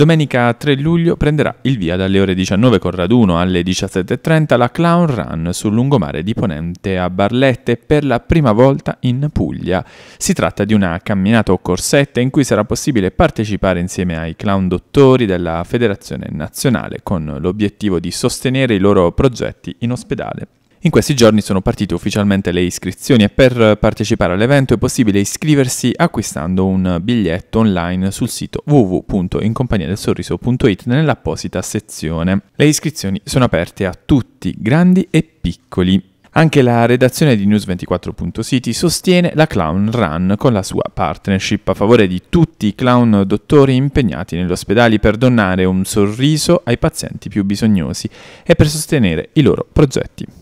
Domenica 3 luglio prenderà il via dalle ore 19 con raduno alle 17.30 la Clown Run sul lungomare di Ponente a Barlette per la prima volta in Puglia. Si tratta di una camminata o corsetta in cui sarà possibile partecipare insieme ai clown dottori della Federazione Nazionale con l'obiettivo di sostenere i loro progetti in ospedale. In questi giorni sono partite ufficialmente le iscrizioni e per partecipare all'evento è possibile iscriversi acquistando un biglietto online sul sito www.incompagniadelsorriso.it nell'apposita sezione. Le iscrizioni sono aperte a tutti, grandi e piccoli. Anche la redazione di News24.City sostiene la Clown Run con la sua partnership a favore di tutti i clown dottori impegnati negli ospedali per donare un sorriso ai pazienti più bisognosi e per sostenere i loro progetti.